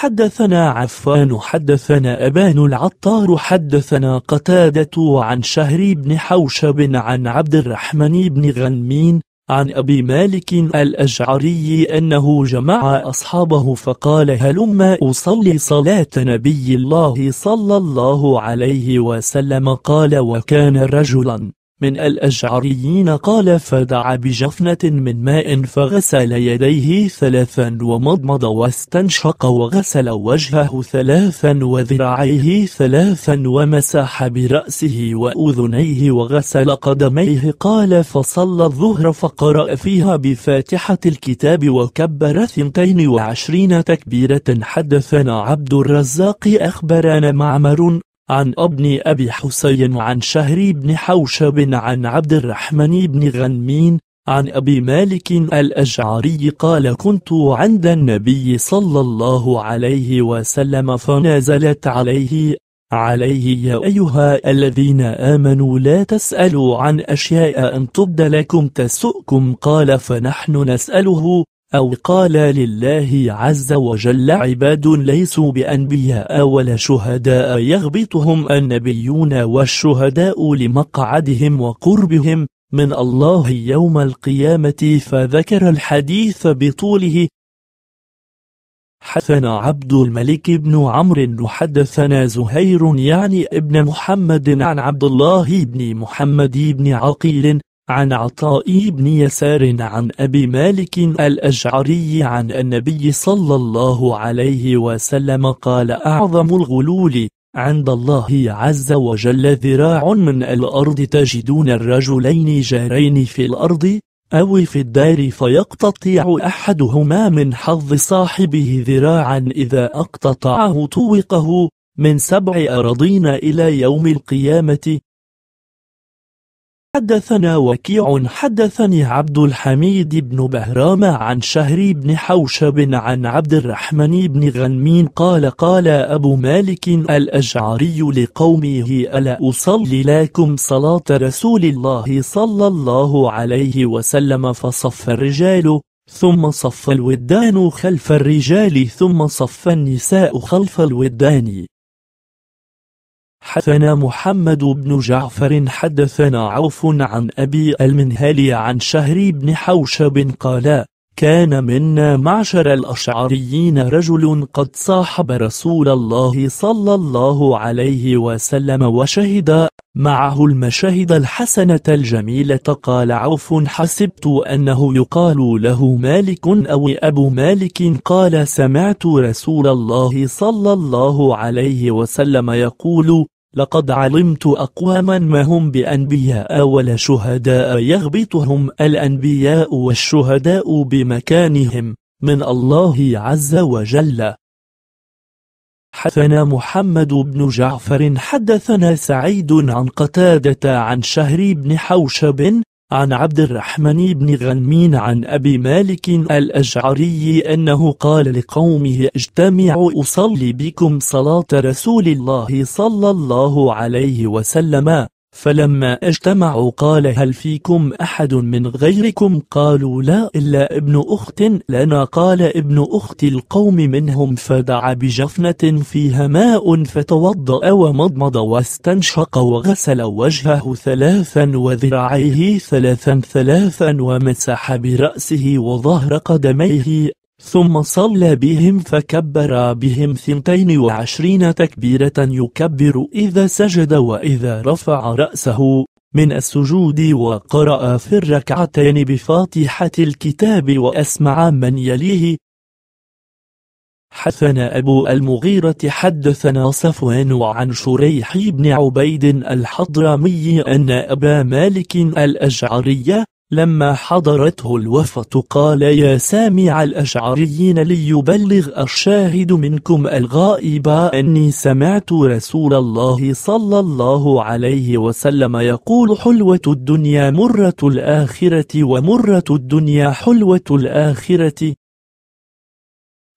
حدثنا عفان حدثنا أبان العطار حدثنا قتادة عن شهر بن حوشب عن عبد الرحمن بن غنمين عن أبي مالك الأشعري أنه جمع أصحابه فقال هلما أصلي صلاة نبي الله صلى الله عليه وسلم قال وكان رجلا من الأشعريين قال فدعا بجفنة من ماء فغسل يديه ثلاثا ومضمض واستنشق وغسل وجهه ثلاثا وذراعيه ثلاثا ومسح برأسه وأذنيه وغسل قدميه قال فصلى الظهر فقرأ فيها بفاتحة الكتاب وكبر ثنتين وعشرين تكبيرة حدثنا عبد الرزاق أخبرنا معمر عن ابن أبي حسين عن شهري بن حوشب عن عبد الرحمن بن غنمين عن أبي مالك الأشعري قال كنت عند النبي صلى الله عليه وسلم فنازلت عليه عليه يا أيها الذين آمنوا لا تسألوا عن أشياء أن تبد لكم تسؤكم قال فنحن نسأله أو قال لله عز وجل عباد ليسوا بأنبياء ولا شهداء يغبطهم النبيون والشهداء لمقعدهم وقربهم من الله يوم القيامة فذكر الحديث بطوله حدثنا عبد الملك بن عمرو حدثنا زهير يعني ابن محمد عن عبد الله بن محمد بن عقيل عن عطاء بن يسار عن أبي مالك الأشعري عن النبي صلى الله عليه وسلم قال أعظم الغلول عند الله عز وجل ذراع من الأرض تجدون الرجلين جارين في الأرض أو في الدار فيقتطع أحدهما من حظ صاحبه ذراعا إذا أقتطعه طوقه من سبع أراضين إلى يوم القيامة حدثنا وكيع حدثني عبد الحميد بن بهرام عن شهري بن حوشب عن عبد الرحمن بن غنمين قال قال أبو مالك الأشعري لقومه ألا أصلي لكم صلاة رسول الله صلى الله عليه وسلم فصف الرجال ثم صف الودان خلف الرجال ثم صف النساء خلف الودان حدثنا محمد بن جعفر حدثنا عوف عن أبي المنهال عن شهري بن حوشب قال كان منا معشر الأشعريين رجل قد صاحب رسول الله صلى الله عليه وسلم وشهد معه المشاهد الحسنة الجميلة قال عوف حسبت أنه يقال له مالك أو أبو مالك قال سمعت رسول الله صلى الله عليه وسلم يقول لقد علمت أقواما ما هم بأنبياء ولا شهداء يغبطهم الأنبياء والشهداء بمكانهم من الله عز وجل حدثنا محمد بن جعفر حدثنا سعيد عن قتادة عن شهري بن حوشب عن عبد الرحمن بن غنمين عن أبي مالك الأشعري أنه قال لقومه اجتمعوا أصلي بكم صلاة رسول الله صلى الله عليه وسلم فلما اجتمعوا قال هل فيكم أحد من غيركم قالوا لا إلا ابن أخت لنا قال ابن أخت القوم منهم فدعا بجفنة فيها ماء فتوضأ ومضمض واستنشق وغسل وجهه ثلاثا وذراعيه ثلاثا ثلاثا ومسح برأسه وظهر قدميه ثم صلى بهم فكبر بهم ثنتين وعشرين تكبيرة يكبر إذا سجد وإذا رفع رأسه من السجود وقرأ في الركعتين بفاتحة الكتاب وأسمع من يليه حدثنا أبو المغيرة حدثنا صفوان عن شريح بن عبيد الحضرمي أن أبا مالك الأشعري لما حضرته الوفة قال يا سامع الأشعريين ليبلغ الشاهد منكم الغائب أني سمعت رسول الله صلى الله عليه وسلم يقول حلوة الدنيا مرة الآخرة ومرة الدنيا حلوة الآخرة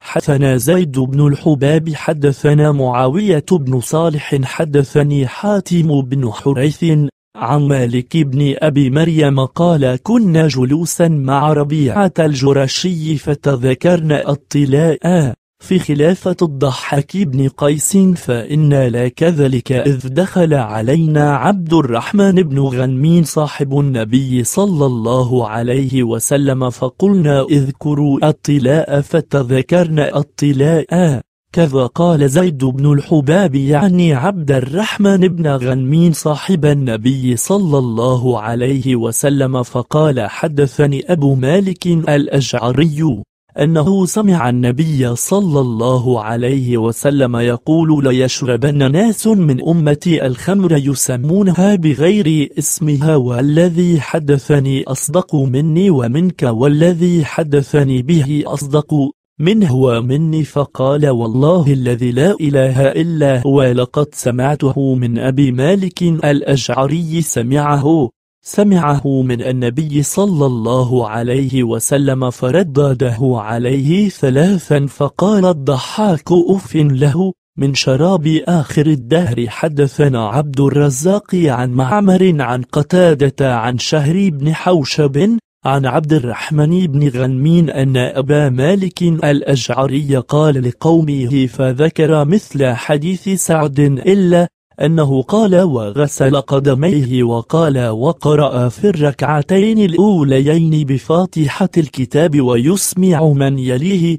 حدثنا زيد بن الحباب حدثنا معاوية بن صالح حدثني حاتم بن حريث عن مالك بن أبي مريم قال كنا جلوسا مع ربيعة الجرشي فتذكرنا الطلاء في خلافة الضحاك بن قيس فإنا لا كذلك إذ دخل علينا عبد الرحمن بن غنمين صاحب النبي صلى الله عليه وسلم فقلنا اذكروا الطلاء فتذكرنا الطلاء كذا قال زيد بن الحباب يعني عبد الرحمن بن غنمين صاحب النبي صلى الله عليه وسلم فقال حدثني أبو مالك الأشعري أنه سمع النبي صلى الله عليه وسلم يقول ليشربن ناس من أمتي الخمر يسمونها بغير اسمها والذي حدثني أصدق مني ومنك والذي حدثني به أصدق من هو مني فقال والله الذي لا إله إلا هو لقد سمعته من أبي مالك الأشعري سمعه سمعه من النبي صلى الله عليه وسلم فردده عليه ثلاثا فقال الضحاك أف له من شراب آخر الدهر حدثنا عبد الرزاق عن معمر عن قتادة عن شهر بن حوشب عن عبد الرحمن بن غنمين أن أبا مالك الأشعري قال لقومه فذكر مثل حديث سعد إلا أنه قال وغسل قدميه وقال وقرأ في الركعتين الأوليين بفاتحة الكتاب ويسمع من يليه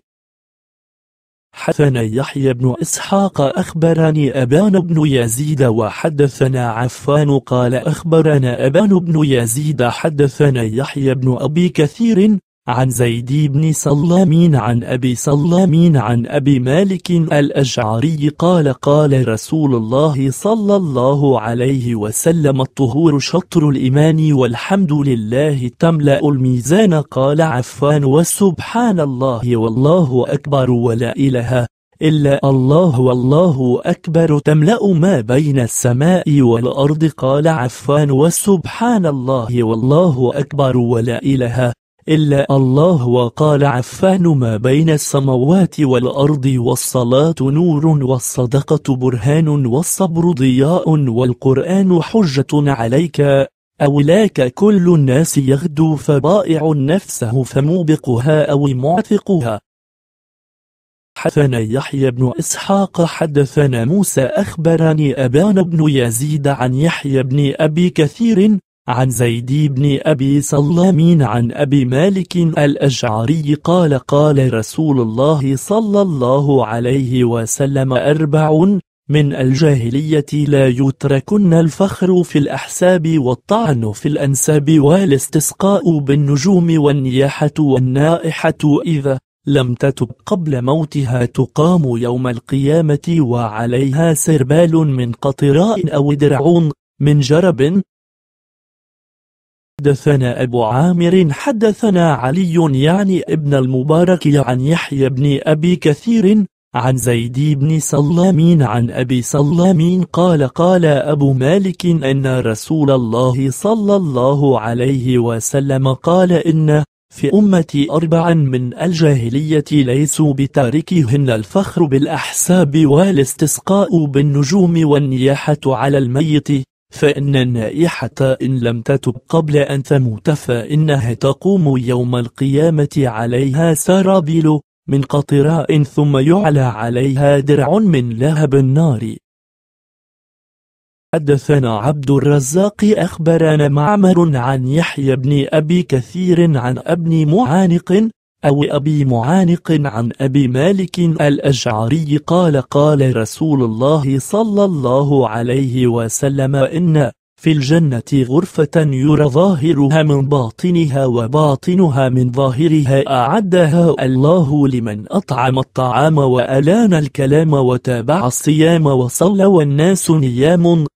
حدثنا يحيى بن إسحاق أخبرني أبان بن يزيد وحدثنا عفان قال أخبرنا أبان بن يزيد حدثنا يحيى بن أبي كثير عن زيد بن سلامين عن أبي سلامين عن أبي مالك الأشعري قال قال رسول الله صلى الله عليه وسلم الطهور شطر الإيمان والحمد لله تملأ الميزان قال عفان وسبحان الله والله أكبر ولا إله إلا الله والله أكبر تملأ ما بين السماء والأرض قال عفان وسبحان الله والله أكبر ولا إله إلا الله وقال عفان ما بين السماوات والأرض والصلاة نور والصدقة برهان والصبر ضياء والقرآن حجة عليك أولاك كل الناس يغدو فبائع نفسه فموبقها أو معتقها حدثنا يحيى بن إسحاق حدثنا موسى أخبرني أبان بن يزيد عن يحيى بن أبي كثير عن زيد بن أبي سلام عن أبي مالك الأشعري قال قال رسول الله صلى الله عليه وسلم أربع من الجاهلية لا يتركن الفخر في الأحساب والطعن في الأنساب والاستسقاء بالنجوم والنياحة والنائحة إذا لم تتب قبل موتها تقام يوم القيامة وعليها سربال من قطراء أو درعون من جرب حدثنا أبو عامر حدثنا علي يعني ابن المبارك عن يحيى بن أبي كثير عن زيد بن سلامين عن أبي سلامين قال قال أبو مالك أن رسول الله صلى الله عليه وسلم قال إن في أمتي أربعا من الجاهلية ليسوا بتاركهن الفخر بالأحساب والاستسقاء بالنجوم والنياحة على الميت فإن النائحة إن لم تتب قبل أن تموت فإنها تقوم يوم القيامة عليها سرابيل من قطراء ثم يعلى عليها درع من لهب النار حدثنا عبد الرزاق أخبرنا معمر عن يحيى بن أبي كثير عن ابن معانق أو أبي معانق عن أبي مالك الأشعري قال قال رسول الله صلى الله عليه وسلم إن في الجنة غرفة يرى ظاهرها من باطنها وباطنها من ظاهرها أعدها الله لمن أطعم الطعام وألان الكلام وتابع الصيام وصلى والناس نيام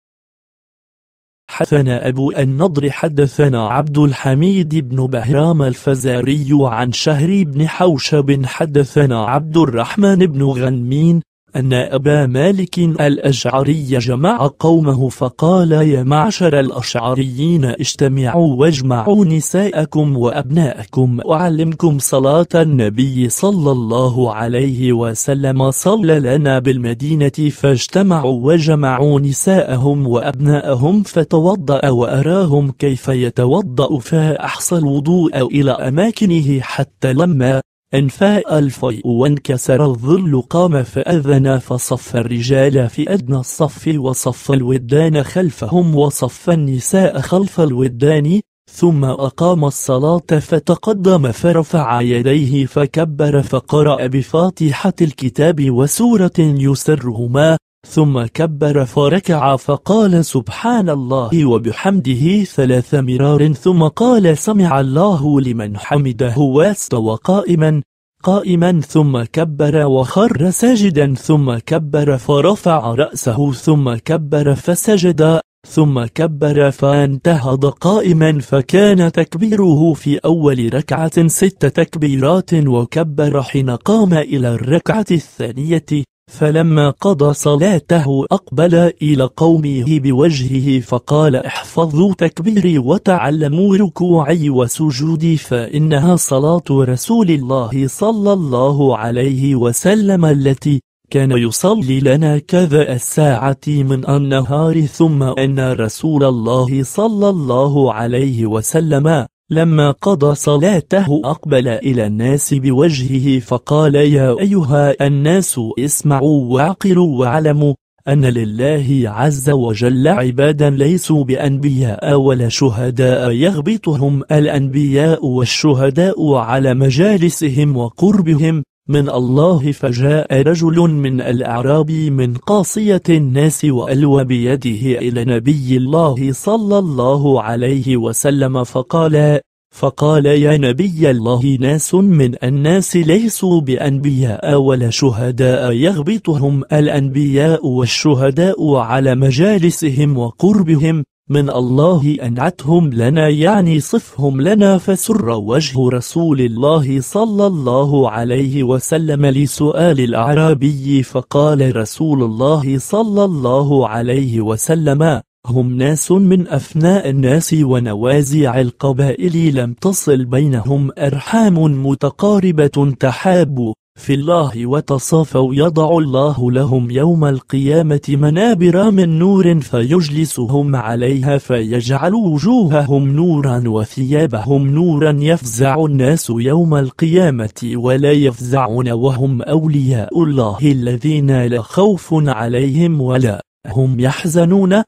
حدثنا أبو النضر حدثنا عبد الحميد بن بهرام الفزاري عن شهري بن حوشب حدثنا عبد الرحمن بن غنمين أن أبا مالك الأشعري جمع قومه فقال يا معشر الأشعريين اجتمعوا واجمعوا نساءكم وأبناءكم وعلمكم صلاة النبي صلى الله عليه وسلم صلى لنا بالمدينة فاجتمعوا وجمعوا نساءهم وأبناءهم فتوضأ وأراهم كيف يتوضأ فأحصى الوضوء إلى أماكنه حتى لما انفاء الفيء وانكسر الظل قام فأذن فصف الرجال في أدنى الصف وصف الودان خلفهم وصف النساء خلف الودان ثم أقام الصلاة فتقدم فرفع يديه فكبر فقرأ بفاتحة الكتاب وسورة يسرهما ثم كبر فركع فقال سبحان الله وبحمده ثلاث مرار ثم قال سمع الله لمن حمده واستوى قائما قائما ثم كبر وخر ساجدا ثم كبر فرفع رأسه ثم كبر فسجد ثم كبر فانتهض قائما فكان تكبيره في أول ركعة ست تكبيرات وكبر حين قام إلى الركعة الثانية فلما قضى صلاته أقبل إلى قومه بوجهه فقال احفظوا تكبيري وتعلموا ركوعي وسجودي فإنها صلاة رسول الله صلى الله عليه وسلم التي كان يصلي لنا كذا الساعة من النهار ثم أن رسول الله صلى الله عليه وسلم لما قضى صلاته أقبل إلى الناس بوجهه فقال يا أيها الناس اسمعوا واعقلوا واعلموا أن لله عز وجل عبادا ليسوا بأنبياء ولا شهداء يغبطهم الأنبياء والشهداء على مجالسهم وقربهم من الله فجاء رجل من الأعراب من قاصية الناس وألوى بيده إلى نبي الله صلى الله عليه وسلم فقال فقال يا نبي الله ناس من الناس ليسوا بأنبياء ولا شهداء يغبطهم الأنبياء والشهداء على مجالسهم وقربهم من الله أنعتهم لنا يعني صفهم لنا فسر وجه رسول الله صلى الله عليه وسلم لسؤال الأعرابي فقال رسول الله صلى الله عليه وسلم هم ناس من أفناء الناس ونوازع القبائل لم تصل بينهم أرحام متقاربة تحاب في الله وتصافوا يضع الله لهم يوم القيامة منابر من نور فيجلسهم عليها فيجعل وجوههم نورا وثيابهم نورا يفزع الناس يوم القيامة ولا يفزعون وهم أولياء الله الذين لا خوف عليهم ولا هم يحزنون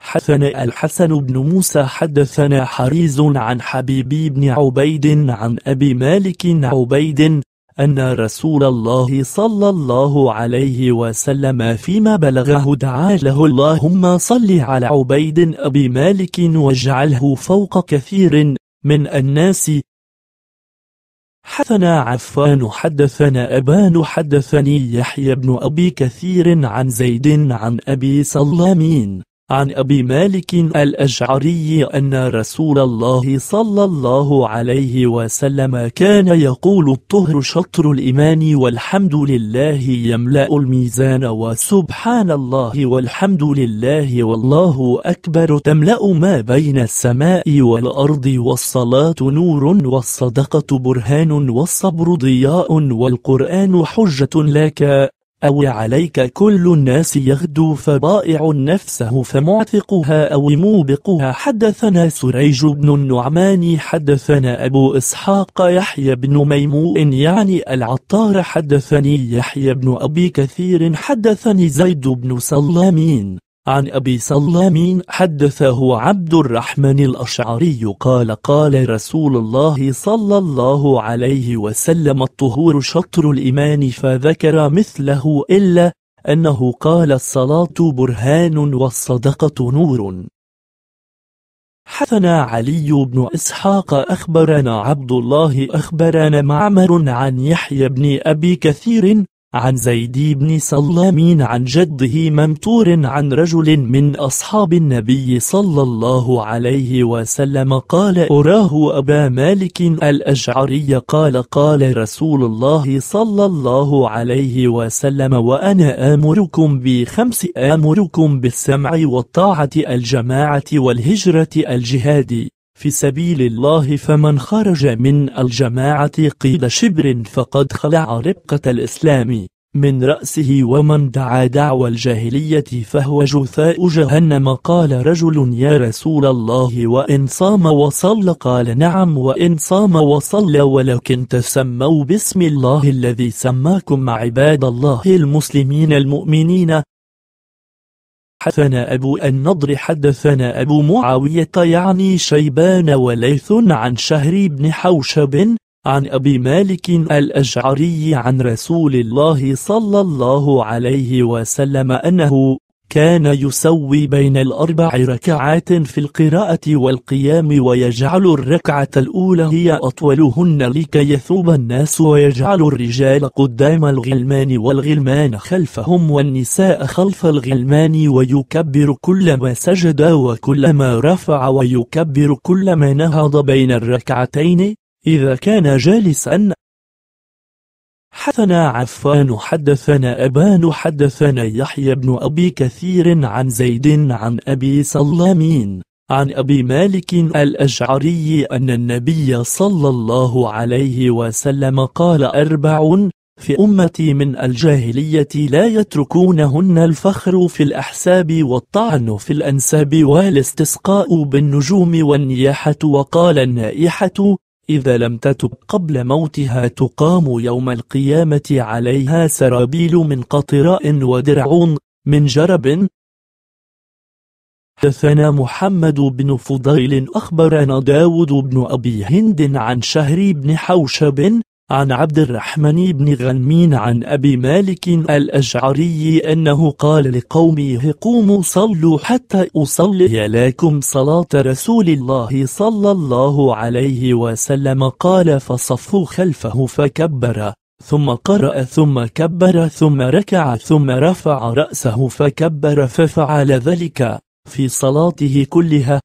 حدثنا الحسن بن موسى حدثنا حريز عن حبيب بن عبيد عن أبي مالك عبيد أن رسول الله صلى الله عليه وسلم فيما بلغه دعا له اللهم صل على عبيد أبي مالك واجعله فوق كثير من الناس حدثنا عفان حدثنا أبان حدثني يحيى بن أبي كثير عن زيد عن أبي سلامين عن أبي مالك الأشعري أن رسول الله صلى الله عليه وسلم كان يقول الطهر شطر الإيمان والحمد لله يملأ الميزان وسبحان الله والحمد لله والله أكبر تملأ ما بين السماء والأرض والصلاة نور والصدقة برهان والصبر ضياء والقرآن حجة لك أو عليك كل الناس يغدو فبائع نفسه فمعتقها أو موبقها حدثنا سريج بن النعمان حدثنا أبو إسحاق يحيى بن ميمون يعني العطار حدثني يحيى بن أبي كثير حدثني زيد بن سلامين عن أبي سلام حدثه عبد الرحمن الأشعري قال قال رسول الله صلى الله عليه وسلم الطهور شطر الإيمان فذكر مثله إلا أنه قال الصلاة برهان والصدقة نور حثنا علي بن إسحاق أخبرنا عبد الله أخبرنا معمر عن يحيى بن أبي كثير عن زيد بن سلامين عن جده ممتور عن رجل من أصحاب النبي صلى الله عليه وسلم قال أراه أبا مالك الأشعري قال قال رسول الله صلى الله عليه وسلم وأنا آمركم بخمس آمركم بالسمع والطاعة الجماعة والهجرة الجهاد في سبيل الله فمن خرج من الجماعة قيد شبر فقد خلع ربقة الإسلام من رأسه ومن دعا دعوى الجاهلية فهو جثاء جهنم قال رجل يا رسول الله وإن صام وصلى قال نعم وإن صام وصلى ولكن تسموا باسم الله الذي سماكم عباد الله المسلمين المؤمنين حدثنا أبو النضر حدثنا أبو معاوية يعني شيبان وليث عن شهر بن حوشب عن أبي مالك الأشعري عن رسول الله صلى الله عليه وسلم أنه كان يسوي بين الأربع ركعات في القراءة والقيام ويجعل الركعة الأولى هي أطولهن لكي يثوب الناس ويجعل الرجال قدام الغلمان والغلمان خلفهم والنساء خلف الغلمان ويكبر كلما سجد وكلما رفع ويكبر كلما نهض بين الركعتين إذا كان جالسا حدثنا عفان حدثنا أبان حدثنا يحيى بن أبي كثير عن زيد عن أبي سلامين عن أبي مالك الأشعري أن النبي صلى الله عليه وسلم قال أربع في أمتي من الجاهلية لا يتركونهن الفخر في الأحساب والطعن في الأنساب والاستسقاء بالنجوم والنياحة وقال النائحة إذا لم تتب قبل موتها تقام يوم القيامة عليها سرابيل من قطراء ودرع من جرب حدثنا محمد بن فضيل أخبرنا داود بن أبي هند عن شهري بن حوشب عن عبد الرحمن بن غنمين عن أبي مالك الأشعري أنه قال لقومه قوموا صلوا حتى أصلي لكم صلاة رسول الله صلى الله عليه وسلم قال فصفوا خلفه فكبر ثم قرأ ثم كبر ثم ركع ثم رفع رأسه فكبر ففعل ذلك في صلاته كلها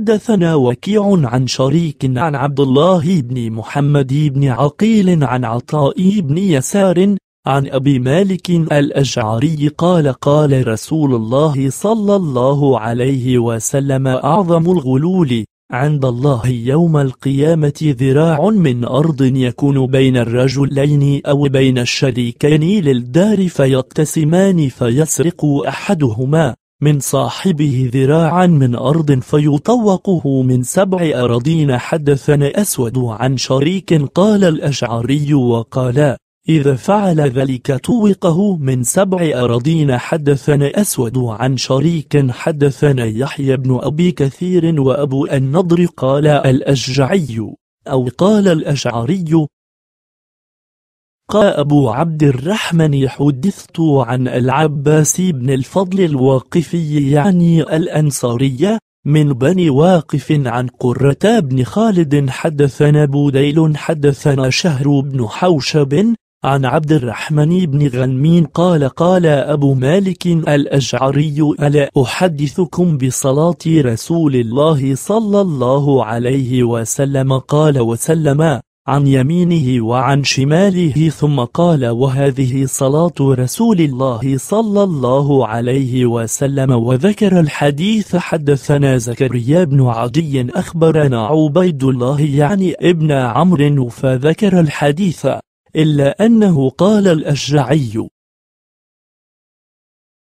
حدثنا وكيع عن شريك عن عبد الله بن محمد بن عقيل عن عطاء بن يسار عن أبي مالك الأشعري قال قال رسول الله صلى الله عليه وسلم أعظم الغلول عند الله يوم القيامة ذراع من أرض يكون بين الرجلين أو بين الشريكين للدار فيقتسمان فيسرق أحدهما من صاحبه ذراعا من أرض فيطوقه من سبع أراضين حدثنا أسود عن شريك قال الأشعري وقال إذا فعل ذلك توقه من سبع أراضين حدثنا أسود عن شريك حدثنا يحيى بن أبي كثير وأبو النضر قال الأشجعي أو قال الأشعري قال أبو عبد الرحمن حدثت عن العباس بن الفضل الواقفي يعني الأنصارية من بني واقف عن قرة بن خالد حدثنا بوديل حدثنا شهر بن حوشب عن عبد الرحمن بن غنمين قال قال أبو مالك الأشعري ألا أحدثكم بصلاة رسول الله صلى الله عليه وسلم قال وسلم عن يمينه وعن شماله ثم قال وهذه صلاة رسول الله صلى الله عليه وسلم وذكر الحديث حدثنا زكريا بن عدي أخبرنا عبيد الله يعني ابن عمرو فذكر الحديث إلا أنه قال الأشجعي